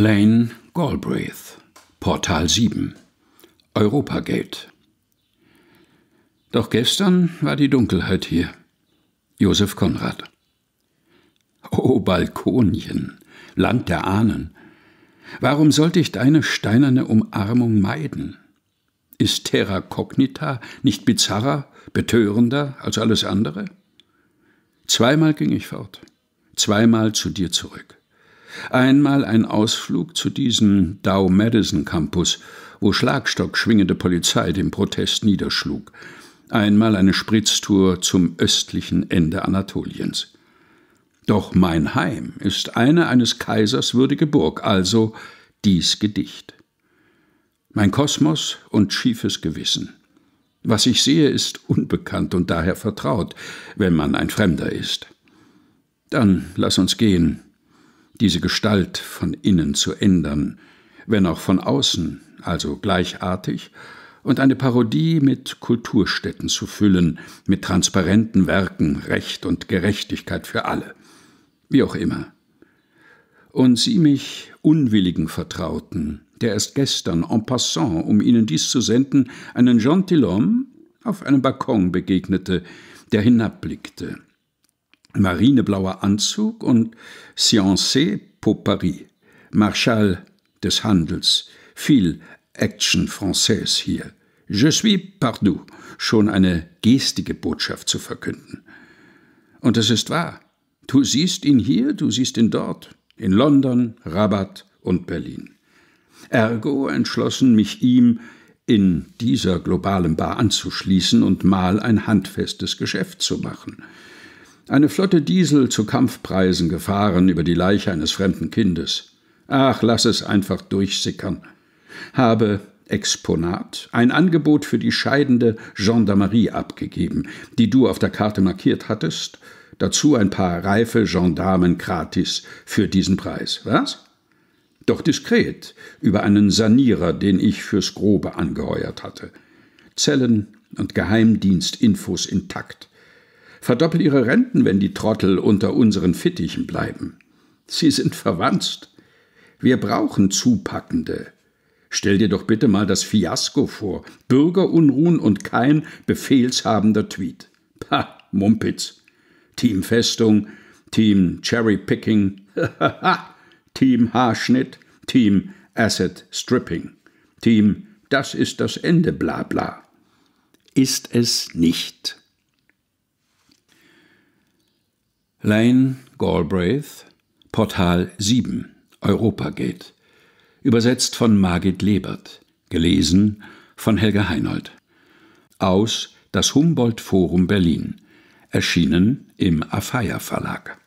Lane Galbraith, Portal 7, Europagate. Doch gestern war die Dunkelheit hier. Josef Konrad. O oh, Balkonien, Land der Ahnen, warum sollte ich deine steinerne Umarmung meiden? Ist Terra Cognita nicht bizarrer, betörender als alles andere? Zweimal ging ich fort, zweimal zu dir zurück. Einmal ein Ausflug zu diesem Dow Madison Campus, wo Schlagstock schwingende Polizei den Protest niederschlug. Einmal eine Spritztour zum östlichen Ende Anatoliens. Doch mein Heim ist eine eines Kaisers würdige Burg, also dies Gedicht. Mein Kosmos und schiefes Gewissen. Was ich sehe, ist unbekannt und daher vertraut, wenn man ein Fremder ist. Dann lass uns gehen, diese Gestalt von innen zu ändern, wenn auch von außen, also gleichartig, und eine Parodie mit Kulturstätten zu füllen, mit transparenten Werken Recht und Gerechtigkeit für alle. Wie auch immer. Und Sie mich unwilligen Vertrauten, der erst gestern en passant, um Ihnen dies zu senden, einen Gentilhomme auf einem Balkon begegnete, der hinabblickte, marineblauer Anzug und Sciences pour Paris, Marschall des Handels, viel Action Française hier. Je suis partout, schon eine gestige Botschaft zu verkünden. Und es ist wahr. Du siehst ihn hier, du siehst ihn dort, in London, Rabat und Berlin. Ergo entschlossen, mich ihm in dieser globalen Bar anzuschließen und mal ein handfestes Geschäft zu machen. Eine Flotte Diesel zu Kampfpreisen gefahren über die Leiche eines fremden Kindes. Ach, lass es einfach durchsickern. Habe Exponat ein Angebot für die scheidende Gendarmerie abgegeben, die du auf der Karte markiert hattest. Dazu ein paar reife Gendarmen gratis für diesen Preis. Was? Doch diskret über einen Sanierer, den ich fürs Grobe angeheuert hatte. Zellen und Geheimdienstinfos intakt. Verdoppelt ihre Renten, wenn die Trottel unter unseren Fittichen bleiben. Sie sind verwanzt. Wir brauchen Zupackende. Stell dir doch bitte mal das Fiasko vor. Bürgerunruhen und kein befehlshabender Tweet. Pah, Mumpitz. Team Festung, Team Cherry Picking, Team Haarschnitt, Team Asset Stripping, Team Das ist das Ende, bla bla. Ist es nicht. Lane Galbraith, Portal 7, Europagate. Übersetzt von Margit Lebert. Gelesen von Helga Heinold. Aus Das Humboldt Forum Berlin. Erschienen im Afaya Verlag.